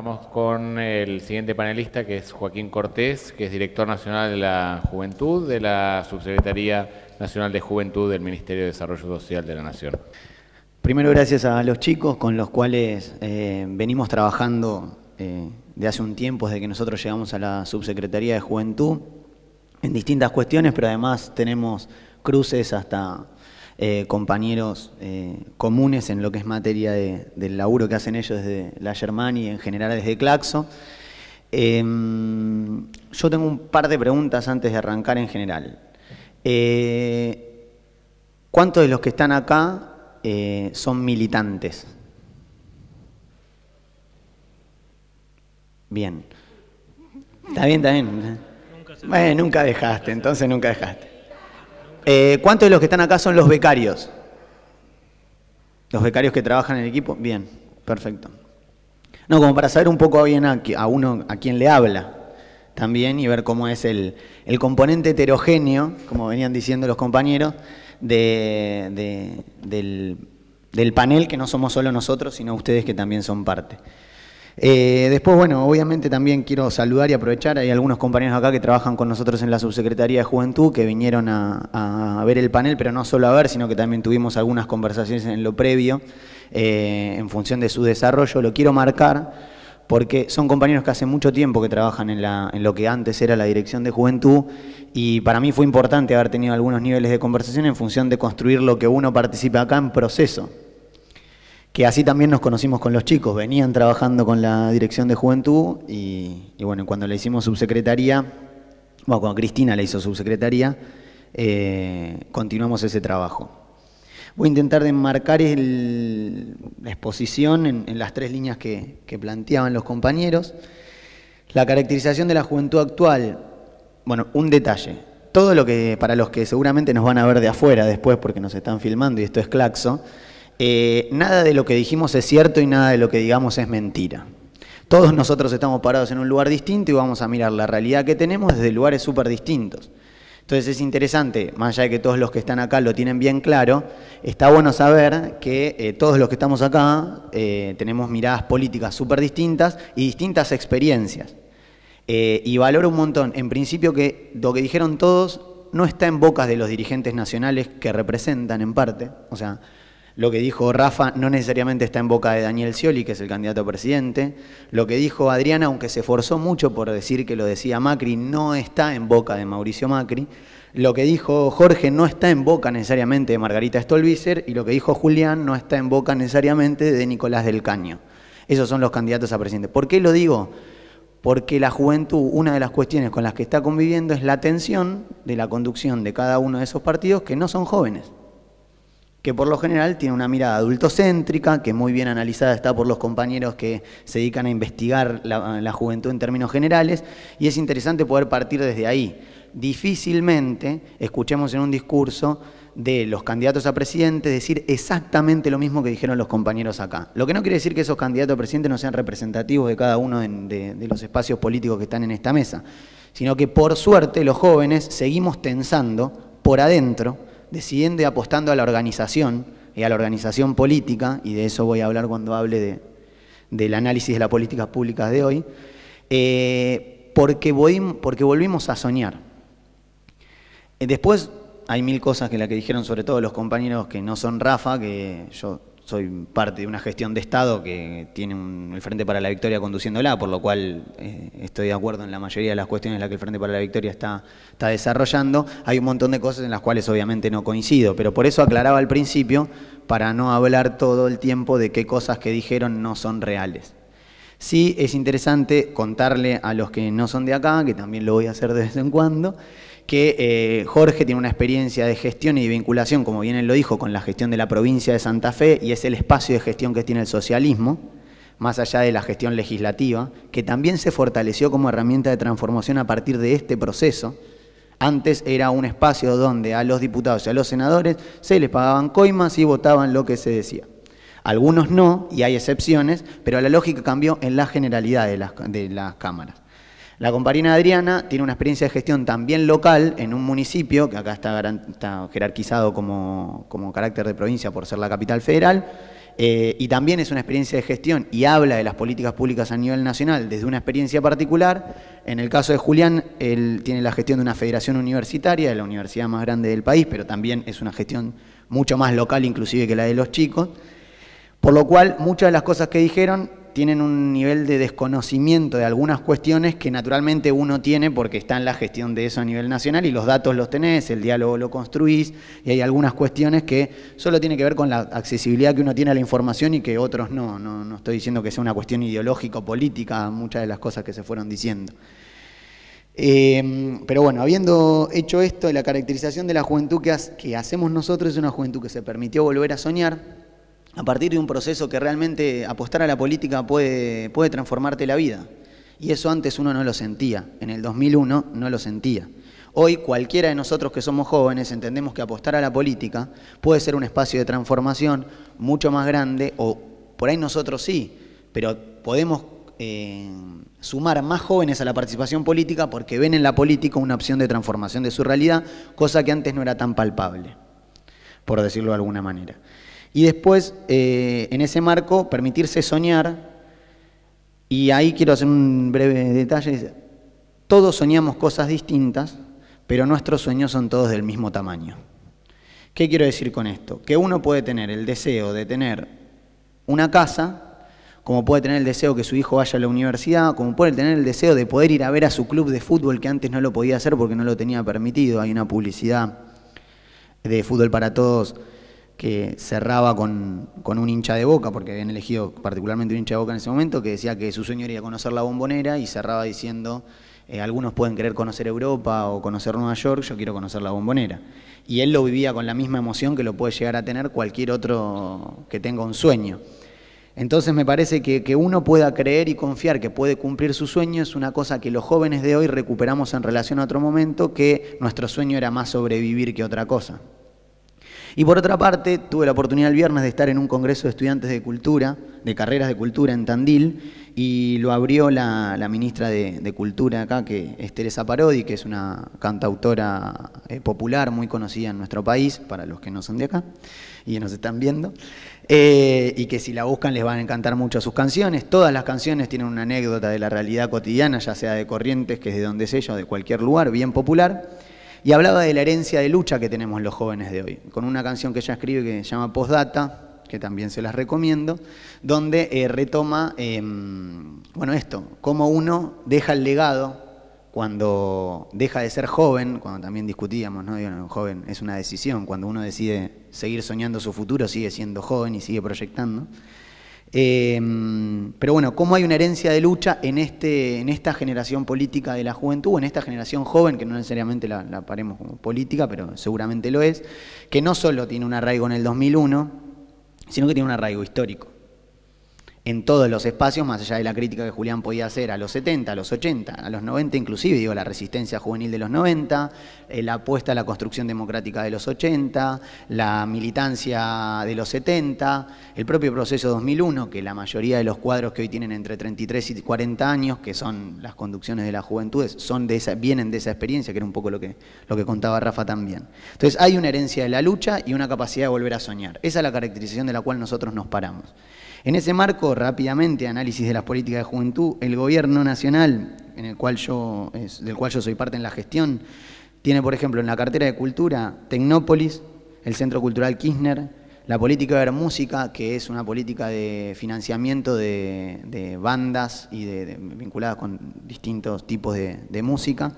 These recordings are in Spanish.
Vamos con el siguiente panelista, que es Joaquín Cortés, que es director nacional de la Juventud de la Subsecretaría Nacional de Juventud del Ministerio de Desarrollo Social de la Nación. Primero, gracias a los chicos con los cuales eh, venimos trabajando eh, de hace un tiempo, desde que nosotros llegamos a la Subsecretaría de Juventud, en distintas cuestiones, pero además tenemos cruces hasta eh, compañeros eh, comunes en lo que es materia del laburo que hacen ellos desde la Germán y en general desde Claxo. Em, yo tengo un par de preguntas antes de arrancar en general. Eh, ¿Cuántos de los que están acá son militantes? Bien. Está bien, está bien. bueno, nunca dejaste, entonces nunca dejaste. Eh, ¿Cuántos de los que están acá son los becarios? Los becarios que trabajan en el equipo. Bien, perfecto. No, como para saber un poco bien a, uno a quién le habla también y ver cómo es el, componente heterogéneo, como venían diciendo los compañeros, del panel que no somos solo nosotros, sino ustedes que también son parte. Eh, después, bueno, obviamente también quiero saludar y aprovechar, hay algunos compañeros acá que trabajan con nosotros en la Subsecretaría de Juventud que vinieron a, ver el panel, pero no solo a ver, sino que también tuvimos algunas conversaciones en lo previo eh, en función de su desarrollo. Lo quiero marcar porque son compañeros que hace mucho tiempo que trabajan en, en, lo que antes era la Dirección de Juventud y para mí fue importante haber tenido algunos niveles de conversación en función de construir lo que uno participa acá en proceso que así también nos conocimos con los chicos, venían trabajando con la Dirección de Juventud y, bueno, cuando le hicimos subsecretaría, bueno, cuando Cristina le hizo subsecretaría, eh, continuamos ese trabajo. Voy a intentar de enmarcar la exposición en, las tres líneas que, que planteaban los compañeros. La caracterización de la juventud actual, bueno, un detalle, todo lo que, para los que seguramente nos van a ver de afuera después porque nos están filmando y esto es claxo, eh, nada de lo que dijimos es cierto y nada de lo que digamos es mentira. Todos nosotros estamos parados en un lugar distinto y vamos a mirar la realidad que tenemos desde lugares súper distintos. Entonces es interesante, más allá de que todos los que están acá lo tienen bien claro, está bueno saber que eh, todos los que estamos acá eh, tenemos miradas políticas súper distintas y distintas experiencias. y valoro un montón, en principio, que lo que dijeron todos no está en bocas de los dirigentes nacionales que representan en parte, o sea, lo que dijo Rafa no necesariamente está en boca de Daniel Scioli, que es el candidato a presidente. Lo que dijo Adriana, aunque se esforzó mucho por decir que lo decía Macri, no está en boca de Mauricio Macri. Lo que dijo Jorge no está en boca necesariamente de Margarita Stolbizer y lo que dijo Julián no está en boca necesariamente de Nicolás del Caño. Esos son los candidatos a presidente. ¿Por qué lo digo? Porque la juventud, una de las cuestiones con las que está conviviendo es la tensión de la conducción de cada uno de esos partidos que no son jóvenes que por lo general tiene una mirada adultocéntrica, que muy bien analizada está por los compañeros que se dedican a investigar la, juventud en términos generales, y es interesante poder partir desde ahí. Difícilmente escuchemos en un discurso de los candidatos a presidente decir exactamente lo mismo que dijeron los compañeros acá. Lo que no quiere decir que esos candidatos a presidente no sean representativos de cada uno de, de los espacios políticos que están en esta mesa, sino que por suerte los jóvenes seguimos tensando por adentro desciende apostando a la organización y a la organización política, y de eso voy a hablar cuando hable de, del análisis de las políticas públicas de hoy, eh, porque, porque volvimos a soñar. Eh, después hay mil cosas que la que dijeron sobre todo los compañeros que no son Rafa, que yo soy parte de una gestión de Estado que tiene el Frente para la Victoria conduciéndola, por lo cual eh, estoy de acuerdo en la mayoría de las cuestiones en las que el Frente para la Victoria está, está desarrollando. Hay un montón de cosas en las cuales obviamente no coincido, pero por eso aclaraba al principio, para no hablar todo el tiempo de qué cosas que dijeron no son reales. Sí es interesante contarle a los que no son de acá, que también lo voy a hacer de vez en cuando, que eh, Jorge tiene una experiencia de gestión y de vinculación, como bien él lo dijo, con la gestión de la provincia de Santa Fe y es el espacio de gestión que tiene el socialismo, más allá de la gestión legislativa, que también se fortaleció como herramienta de transformación a partir de este proceso. Antes era un espacio donde a los diputados y a los senadores se les pagaban coimas y votaban lo que se decía. Algunos no, y hay excepciones, pero la lógica cambió en la generalidad de de las cámaras. La compañera Adriana tiene una experiencia de gestión también local en un municipio, que acá está, jerarquizado como, carácter de provincia por ser la capital federal, eh, y también es una experiencia de gestión y habla de las políticas públicas a nivel nacional desde una experiencia particular. En el caso de Julián, él tiene la gestión de una federación universitaria, de la universidad más grande del país, pero también es una gestión mucho más local inclusive que la de los chicos. Por lo cual, muchas de las cosas que dijeron tienen un nivel de desconocimiento de algunas cuestiones que naturalmente uno tiene porque está en la gestión de eso a nivel nacional y los datos los tenés, el diálogo lo construís y hay algunas cuestiones que solo tienen que ver con la accesibilidad que uno tiene a la información y que otros no. No, estoy diciendo que sea una cuestión ideológica o política, muchas de las cosas que se fueron diciendo. Eh, pero bueno, habiendo hecho esto, la caracterización de la juventud que hacemos nosotros es una juventud que se permitió volver a soñar, a partir de un proceso que realmente apostar a la política puede, transformarte la vida. Y eso antes uno no lo sentía, en el 2001 no lo sentía. Hoy cualquiera de nosotros que somos jóvenes entendemos que apostar a la política puede ser un espacio de transformación mucho más grande, o por ahí nosotros sí, pero podemos eh, sumar más jóvenes a la participación política porque ven en la política una opción de transformación de su realidad, cosa que antes no era tan palpable, por decirlo de alguna manera. Y después, eh, en ese marco, permitirse soñar. Y ahí quiero hacer un breve detalle. Todos soñamos cosas distintas, pero nuestros sueños son todos del mismo tamaño. ¿Qué quiero decir con esto? Que uno puede tener el deseo de tener una casa, como puede tener el deseo que su hijo vaya a la universidad, como puede tener el deseo de poder ir a ver a su club de fútbol que antes no lo podía hacer porque no lo tenía permitido. Hay una publicidad de fútbol para todos que cerraba con, un hincha de boca, porque habían elegido particularmente un hincha de boca en ese momento, que decía que su sueño era conocer la bombonera y cerraba diciendo, eh, algunos pueden querer conocer Europa o conocer Nueva York, yo quiero conocer la bombonera. Y él lo vivía con la misma emoción que lo puede llegar a tener cualquier otro que tenga un sueño. Entonces me parece que, que uno pueda creer y confiar que puede cumplir su sueño es una cosa que los jóvenes de hoy recuperamos en relación a otro momento, que nuestro sueño era más sobrevivir que otra cosa. Y por otra parte, tuve la oportunidad el viernes de estar en un congreso de estudiantes de cultura, de carreras de cultura en Tandil, y lo abrió la, ministra de, Cultura acá, que es Teresa Parodi, que es una cantautora eh, popular muy conocida en nuestro país, para los que no son de acá y nos están viendo, eh, y que si la buscan les van a encantar mucho sus canciones. Todas las canciones tienen una anécdota de la realidad cotidiana, ya sea de Corrientes, que es de donde es ella, o de cualquier lugar, bien popular. Y hablaba de la herencia de lucha que tenemos los jóvenes de hoy, con una canción que ella escribe que se llama Postdata, que también se las recomiendo, donde eh, retoma, em, bueno, esto, cómo uno deja el legado cuando deja de ser joven, cuando también discutíamos, ¿no? no, joven es una decisión, cuando uno decide seguir soñando su futuro, sigue siendo joven y sigue proyectando. Em, pero bueno, ¿cómo hay una herencia de lucha en, este, en esta generación política de la juventud, en esta generación joven, que no necesariamente la, la paremos como política, pero seguramente lo es, que no solo tiene un arraigo en el 2001, sino que tiene un arraigo histórico? en todos los espacios, más allá de la crítica que Julián podía hacer a los 70, a los 80, a los 90 inclusive, digo, la resistencia juvenil de los 90, eh, la apuesta a la construcción democrática de los 80, la militancia de los 70, el propio proceso 2001, que la mayoría de los cuadros que hoy tienen entre 33 y 40 años, que son las conducciones de las juventudes, son de esa, vienen de esa experiencia, que era un poco lo que, lo que contaba Rafa también. Entonces hay una herencia de la lucha y una capacidad de volver a soñar. Esa es la caracterización de la cual nosotros nos paramos. En ese marco, rápidamente, análisis de las políticas de juventud, el gobierno nacional, en el cual yo, del cual yo soy parte en la gestión, tiene, por ejemplo, en la cartera de cultura, Tecnópolis, el Centro Cultural Kirchner, la política de música, que es una política de financiamiento de, bandas y de, vinculadas con distintos tipos de música.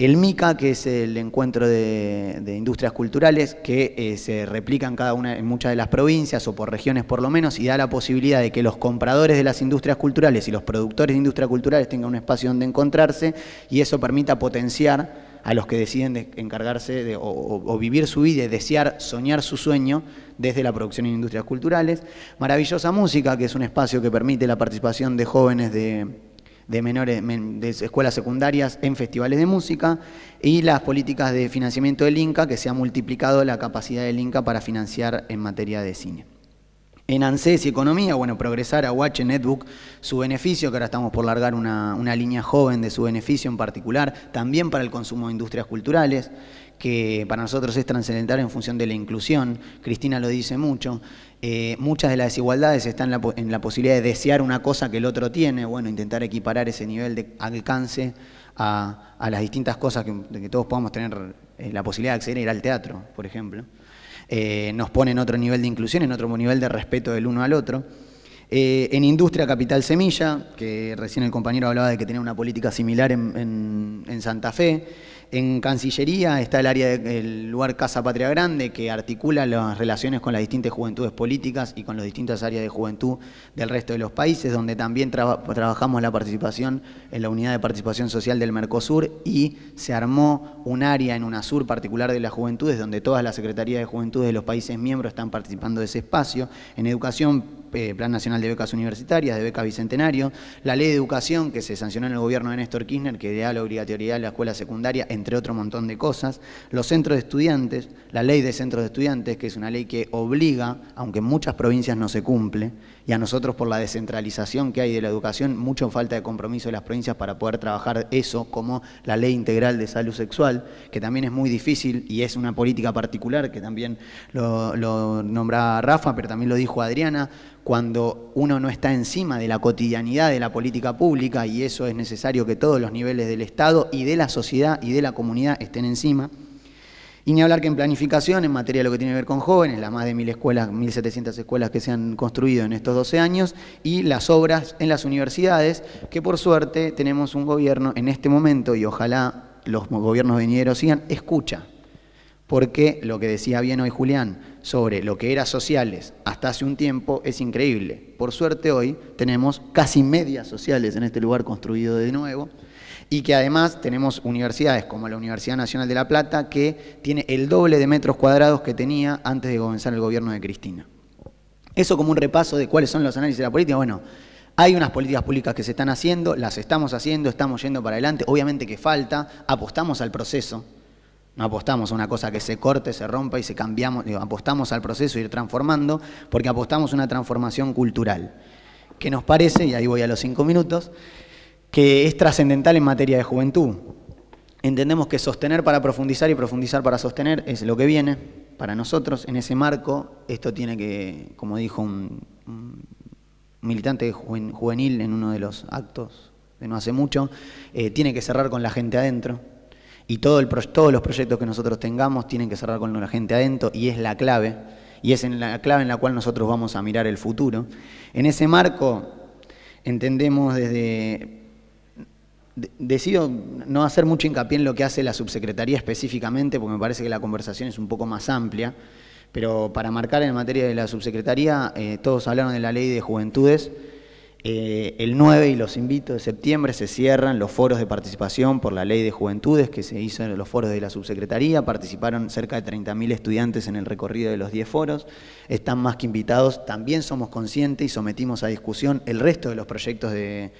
El MICA, que es el encuentro de, industrias culturales, que eh, se replican cada una en muchas de las provincias o por regiones por lo menos, y da la posibilidad de que los compradores de las industrias culturales y los productores de industrias culturales tengan un espacio donde encontrarse y eso permita potenciar a los que deciden encargarse o, o, vivir su vida y desear soñar su sueño desde la producción en industrias culturales. Maravillosa Música, que es un espacio que permite la participación de jóvenes de de menores de escuelas secundarias en festivales de música y las políticas de financiamiento del Inca, que se ha multiplicado la capacidad del Inca para financiar en materia de cine. En ANSES y Economía, bueno, Progresar, a Watch, Netbook, su beneficio, que ahora estamos por largar una, una línea joven de su beneficio en particular, también para el consumo de industrias culturales que para nosotros es trascendental en función de la inclusión, Cristina lo dice mucho, eh, muchas de las desigualdades están en la, posibilidad de desear una cosa que el otro tiene, bueno, intentar equiparar ese nivel de alcance a, las distintas cosas que, que todos podamos tener eh, la posibilidad de acceder a ir al teatro, por ejemplo. Eh, nos pone en otro nivel de inclusión, en otro nivel de respeto del uno al otro. en Industria Capital Semilla, que recién el compañero hablaba de que tenía una política similar en Santa Fe, en Cancillería está el área del lugar Casa Patria Grande, que articula las relaciones con las distintas juventudes políticas y con las distintas áreas de juventud del resto de los países, donde también trabajamos la participación en la unidad de participación social del Mercosur y se armó un área en UNASUR particular de las juventudes, donde todas las secretarías de juventud de los países miembros están participando de ese espacio. En educación eh, Plan Nacional de Becas Universitarias, de Becas Bicentenario, la Ley de Educación que se sancionó en el gobierno de Néstor Kirchner, que da la obligatoriedad de la escuela secundaria, entre otro montón de cosas, los centros de estudiantes, la Ley de Centros de Estudiantes, que es una ley que obliga, aunque en muchas provincias no se cumple, y a nosotros por la descentralización que hay de la educación, mucha falta de compromiso de las provincias para poder trabajar eso como la ley integral de salud sexual, que también es muy difícil y es una política particular que también lo, lo Rafa, pero también lo dijo Adriana, cuando uno no está encima de la cotidianidad de la política pública y eso es necesario que todos los niveles del Estado y de la sociedad y de la comunidad estén encima. Y ni hablar que en planificación, en materia de lo que tiene que ver con jóvenes, las más de mil escuelas, 1.700 escuelas que se han construido en estos 12 años, y las obras en las universidades, que por suerte tenemos un gobierno en este momento, y ojalá los gobiernos venideros sigan, escucha porque lo que decía bien hoy Julián sobre lo que era sociales hasta hace un tiempo es increíble. Por suerte hoy tenemos casi medias sociales en este lugar construido de nuevo y que además tenemos universidades como la Universidad Nacional de La Plata que tiene el doble de metros cuadrados que tenía antes de comenzar el gobierno de Cristina. Eso como un repaso de cuáles son los análisis de la política. Bueno, hay unas políticas públicas que se están haciendo, las estamos haciendo, estamos yendo para adelante, obviamente que falta, apostamos al proceso no apostamos a una cosa que se corte, se rompa y se cambiamos, apostamos al proceso de ir transformando, porque apostamos a una transformación cultural, que nos parece, y ahí voy a los cinco minutos, que es trascendental en materia de juventud. Entendemos que sostener para profundizar y profundizar para sostener es lo que viene para nosotros. En ese marco, esto tiene que, como dijo un, militante juvenil en uno de los actos de no hace mucho, eh, tiene que cerrar con la gente adentro y todos los proyectos que nosotros tengamos tienen que cerrar con la gente adentro y es la clave, y es la clave en la cual nosotros vamos a mirar el futuro. En ese marco entendemos desde... Decido no hacer mucho hincapié en lo que hace la subsecretaría específicamente, porque me parece que la conversación es un poco más amplia, pero para marcar en materia de la subsecretaría, eh, todos hablaron de la ley de juventudes, eh, el 9 y los invito de septiembre se cierran los foros de participación por la ley de juventudes que se hizo en los foros de la subsecretaría. Participaron cerca de 30.000 estudiantes en el recorrido de los 10 foros. Están más que invitados. También somos conscientes y sometimos a discusión el resto de los proyectos de,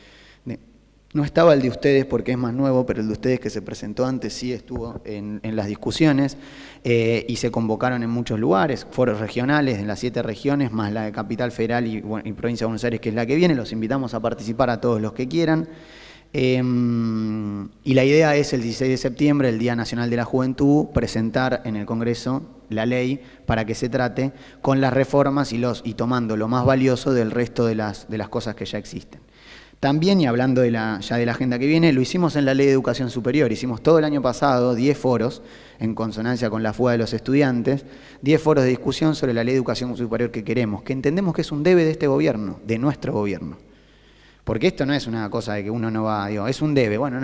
no estaba el de ustedes porque es más nuevo, pero el de ustedes que se presentó antes sí estuvo en, las discusiones eh, y se convocaron en muchos lugares, foros regionales en las siete regiones, más la de Capital Federal y, Provincia de Buenos Aires, que es la que viene. Los invitamos a participar a todos los que quieran. Em, y la idea es el 16 de septiembre, el Día Nacional de la Juventud, presentar en el Congreso la ley para que se trate con las reformas y, los, y tomando lo más valioso del resto de las, de las cosas que ya existen. También, y hablando ya de la agenda que viene, lo hicimos en la Ley de Educación Superior. Hicimos todo el año pasado 10 foros, en consonancia con la fuga de los estudiantes, 10 foros de discusión sobre la Ley de Educación Superior que queremos, que entendemos que es un debe de este gobierno, de nuestro gobierno. Porque esto no es una cosa de que uno no va, es un debe. Bueno,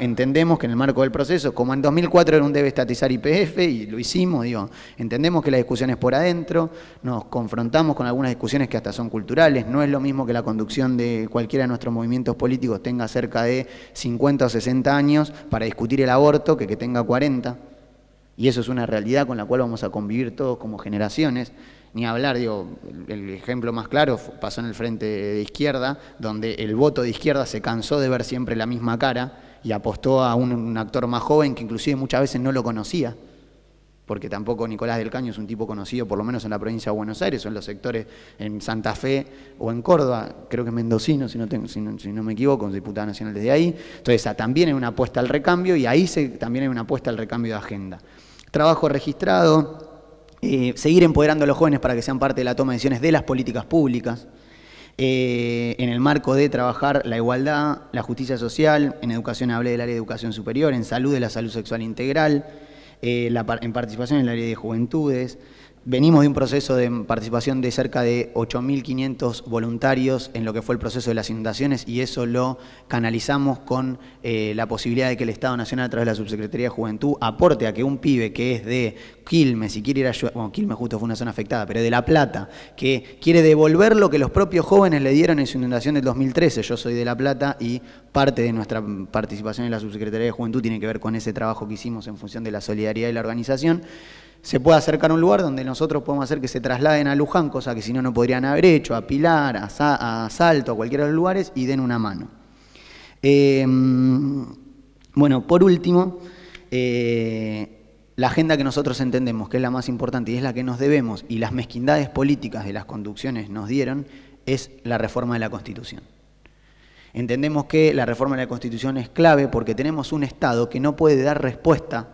entendemos que en el marco del proceso, como en 2004 era un debe estatizar IPF y lo hicimos, digo, entendemos que la discusión es por adentro, nos confrontamos con algunas discusiones que hasta son culturales, no es lo mismo que la conducción de cualquiera de nuestros movimientos políticos tenga cerca de 50 o 60 años para discutir el aborto que que tenga 40. Y eso es una realidad con la cual vamos a convivir todos como generaciones. Ni hablar, digo, el ejemplo más claro pasó en el frente de izquierda, donde el voto de izquierda se cansó de ver siempre la misma cara y apostó a un, actor más joven que inclusive muchas veces no lo conocía, porque tampoco Nicolás del Caño es un tipo conocido, por lo menos en la provincia de Buenos Aires, o en los sectores en Santa Fe o en Córdoba, creo que en mendocino, si no, tengo, si no, me equivoco, es diputado nacional desde ahí. Entonces, ah, también hay una apuesta al recambio y ahí también hay una apuesta al recambio de agenda. Trabajo registrado, eh, seguir empoderando a los jóvenes para que sean parte de la toma de decisiones de las políticas públicas, eh, en el marco de trabajar la igualdad, la justicia social, en educación hablé del área de educación superior, en salud de la salud sexual integral, eh, en participación en el área de juventudes, Venimos de un proceso de participación de cerca de 8.500 voluntarios en lo que fue el proceso de las inundaciones y eso lo canalizamos con eh, la posibilidad de que el Estado Nacional a través de la Subsecretaría de Juventud aporte a que un pibe que es de Quilmes si quiere ir a bueno, Quilmes justo fue una zona afectada, pero de La Plata, que quiere devolver lo que los propios jóvenes le dieron en su inundación del 2013. Yo soy de La Plata y parte de nuestra participación en la Subsecretaría de Juventud tiene que ver con ese trabajo que hicimos en función de la solidaridad y la organización se puede acercar a un lugar donde nosotros podemos hacer que se trasladen a Luján, cosa que si no, no podrían haber hecho, a Pilar, a, Salto, a cualquiera de los lugares, y den una mano. Em, bueno, por último, eh, la agenda que nosotros entendemos que es la más importante y es la que nos debemos, y las mezquindades políticas de las conducciones nos dieron, es la reforma de la Constitución. Entendemos que la reforma de la Constitución es clave porque tenemos un Estado que no puede dar respuesta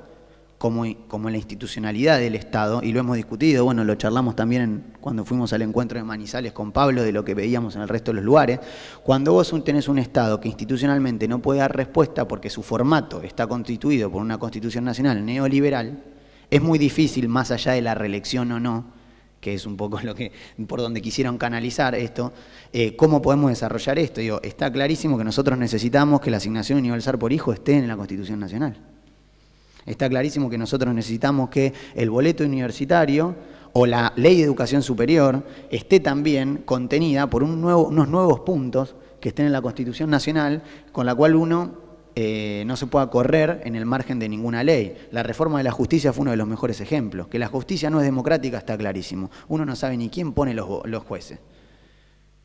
como, como la institucionalidad del Estado, y lo hemos discutido, bueno, lo charlamos también cuando fuimos al encuentro de Manizales con Pablo, de lo que veíamos en el resto de los lugares, cuando vos tenés un Estado que institucionalmente no puede dar respuesta porque su formato está constituido por una Constitución Nacional neoliberal, es muy difícil, más allá de la reelección o no, que es un poco lo que por donde quisieron canalizar esto, eh, cómo podemos desarrollar esto. está clarísimo que nosotros necesitamos que la asignación universal por hijo esté en la Constitución Nacional. Está clarísimo que nosotros necesitamos que el boleto universitario o la ley de educación superior esté también contenida por unos nuevos puntos que estén en la Constitución Nacional, con la cual uno eh, no se pueda correr en el margen de ninguna ley. La reforma de la justicia fue uno de los mejores ejemplos. Que la justicia no es democrática está clarísimo. Uno no sabe ni quién pone los jueces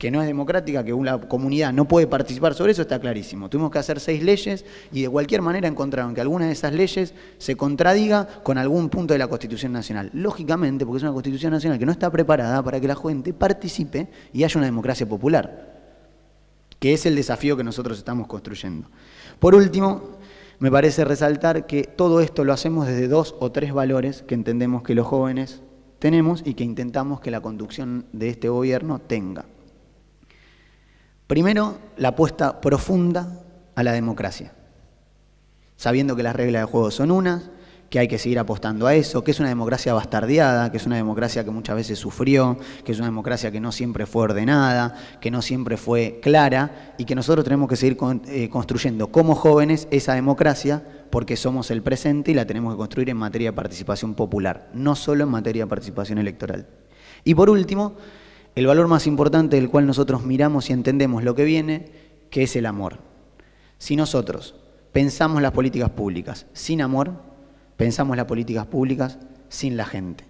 que no es democrática, que una comunidad no puede participar sobre eso, está clarísimo. Tuvimos que hacer seis leyes y de cualquier manera encontraron que alguna de esas leyes se contradiga con algún punto de la Constitución Nacional. Lógicamente, porque es una Constitución Nacional que no está preparada para que la gente participe y haya una democracia popular, que es el desafío que nosotros estamos construyendo. Por último, me parece resaltar que todo esto lo hacemos desde dos o tres valores que entendemos que los jóvenes tenemos y que intentamos que la conducción de este gobierno tenga. Primero, la apuesta profunda a la democracia, sabiendo que las reglas de juego son unas, que hay que seguir apostando a eso, que es una democracia bastardeada, que es una democracia que muchas veces sufrió, que es una democracia que no siempre fue ordenada, que no siempre fue clara y que nosotros tenemos que seguir eh, construyendo como jóvenes esa democracia porque somos el presente y la tenemos que construir en materia de participación popular, no solo en materia de participación electoral. Y por último, el valor más importante del cual nosotros miramos y entendemos lo que viene, que es el amor. Si nosotros pensamos las políticas públicas sin amor, pensamos las políticas públicas sin la gente.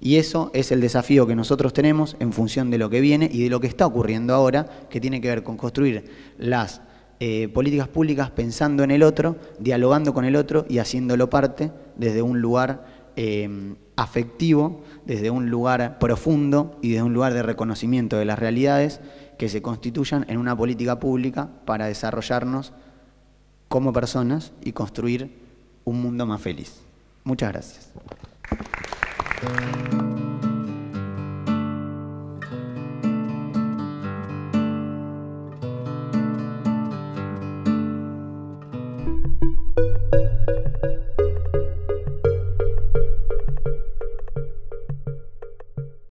Y eso es el desafío que nosotros tenemos en función de lo que viene y de lo que está ocurriendo ahora, que tiene que ver con construir las eh, políticas públicas pensando en el otro, dialogando con el otro y haciéndolo parte desde un lugar Em, afectivo, desde un lugar profundo y desde un lugar de reconocimiento de las realidades que se constituyan en una política pública para desarrollarnos como personas y construir un mundo más feliz. Muchas gracias.